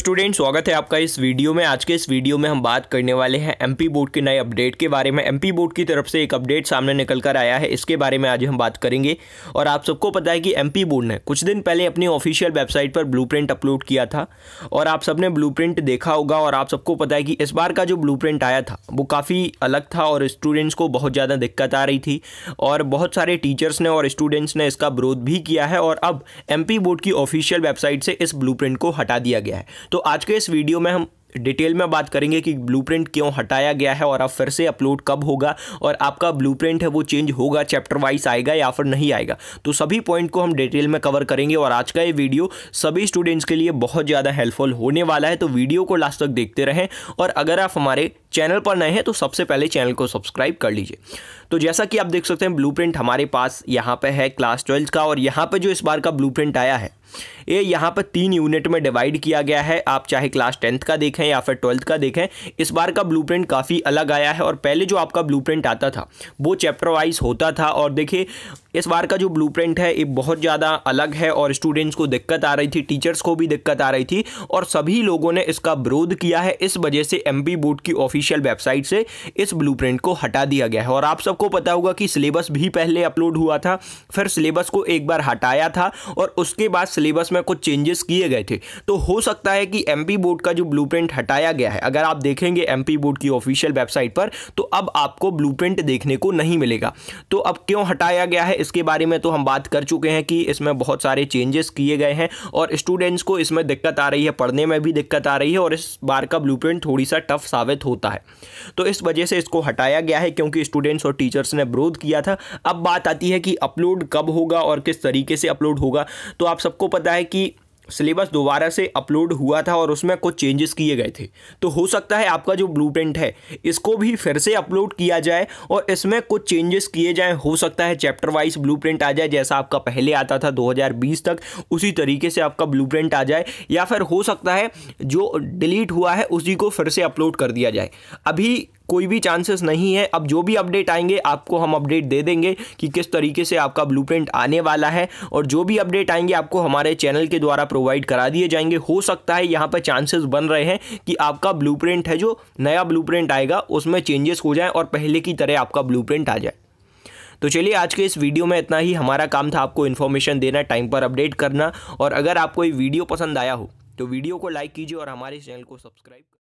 student स्वागत है आपका इस वीडियो में आज के इस वीडियो में हम बात करने वाले हैं एमपी बोर्ड के नए अपडेट के बारे में एमपी बोर्ड की तरफ से एक अपडेट सामने निकल कर आया है इसके बारे में आज हम बात करेंगे और आप सबको पता है कि एमपी बोर्ड ने कुछ दिन पहले अपनी ऑफिशियल वेबसाइट पर ब्लू अपलोड किया था और आप सबने ब्लू देखा होगा और आप सबको पता है कि इस बार का जो ब्लू आया था वो काफ़ी अलग था और स्टूडेंट्स को बहुत ज़्यादा दिक्कत आ रही थी और बहुत सारे टीचर्स ने और स्टूडेंट्स ने इसका विरोध भी किया है और अब एम बोर्ड की ऑफिशियल वेबसाइट से इस ब्लू को हटा दिया गया है तो आज के इस वीडियो में हम डिटेल में बात करेंगे कि ब्लूप्रिंट क्यों हटाया गया है और अब फिर से अपलोड कब होगा और आपका ब्लूप्रिंट है वो चेंज होगा चैप्टर वाइज आएगा या फिर नहीं आएगा तो सभी पॉइंट को हम डिटेल में कवर करेंगे और आज का ये वीडियो सभी स्टूडेंट्स के लिए बहुत ज़्यादा हेल्पफुल होने वाला है तो वीडियो को लास्ट तक देखते रहें और अगर आप हमारे चैनल पर नए हैं तो सबसे पहले चैनल को सब्सक्राइब कर लीजिए तो जैसा कि आप देख सकते हैं ब्लूप्रिंट हमारे पास यहाँ पे है क्लास ट्वेल्थ का और यहाँ पे जो इस बार का ब्लूप्रिंट आया है ये यहाँ पर तीन यूनिट में डिवाइड किया गया है आप चाहे क्लास टेंथ का देखें या फिर ट्वेल्थ का देखें इस बार का ब्लू काफ़ी अलग आया है और पहले जो आपका ब्लू आता था वो चैप्टर वाइज होता था और देखिए इस बार का जो ब्लू है ये बहुत ज़्यादा अलग है और स्टूडेंट्स को दिक्कत आ रही थी टीचर्स को भी दिक्कत आ रही थी और सभी लोगों ने इसका विरोध किया है इस वजह से एम बोर्ड की ऑफिशियल वेबसाइट से इस ब्लू को हटा दिया गया है और आप सबको पता होगा कि सिलेबस भी पहले अपलोड हुआ था फिर सिलेबस को एक बार हटाया था और उसके बाद सिलेबस में कुछ चेंजेस किए गए थे तो हो सकता है कि एम बोर्ड का जो ब्लू हटाया गया है अगर आप देखेंगे एम बोर्ड की ऑफिशियल वेबसाइट पर तो अब आपको ब्लू देखने को नहीं मिलेगा तो अब क्यों हटाया गया है इसके बारे में तो हम बात कर चुके हैं कि इसमें बहुत सारे चेंजेस किए गए हैं और स्टूडेंट्स को इसमें दिक्कत आ रही है पढ़ने में भी दिक्कत आ रही है और इस बार का ब्लू थोड़ी सा टफ साबित होता है तो इस वजह से इसको हटाया गया है क्योंकि स्टूडेंट्स और टीचर्स ने विरोध किया था अब बात आती है कि अपलोड कब होगा और किस तरीके से अपलोड होगा तो आप सबको पता है कि सिलेबस दोबारा से अपलोड हुआ था और उसमें कुछ चेंजेस किए गए थे तो हो सकता है आपका जो ब्लू है इसको भी फिर से अपलोड किया जाए और इसमें कुछ चेंजेस किए जाएँ हो सकता है चैप्टर वाइज ब्लू आ जाए जैसा आपका पहले आता था 2020 तक उसी तरीके से आपका ब्लू आ जाए या फिर हो सकता है जो डिलीट हुआ है उसी को फिर से अपलोड कर दिया जाए अभी कोई भी चांसेस नहीं है अब जो भी अपडेट आएंगे आपको हम अपडेट दे देंगे कि किस तरीके से आपका ब्लू आने वाला है और जो भी अपडेट आएंगे आपको हमारे चैनल के द्वारा प्रोवाइड करा दिए जाएंगे हो सकता है यहाँ पर चांसेस बन रहे हैं कि आपका ब्लू है जो नया ब्लू आएगा उसमें चेंजेस हो जाए और पहले की तरह आपका ब्लू आ जाए तो चलिए आज के इस वीडियो में इतना ही हमारा काम था आपको इन्फॉर्मेशन देना टाइम पर अपडेट करना और अगर आपको ये वीडियो पसंद आया हो तो वीडियो को लाइक कीजिए और हमारे चैनल को सब्सक्राइब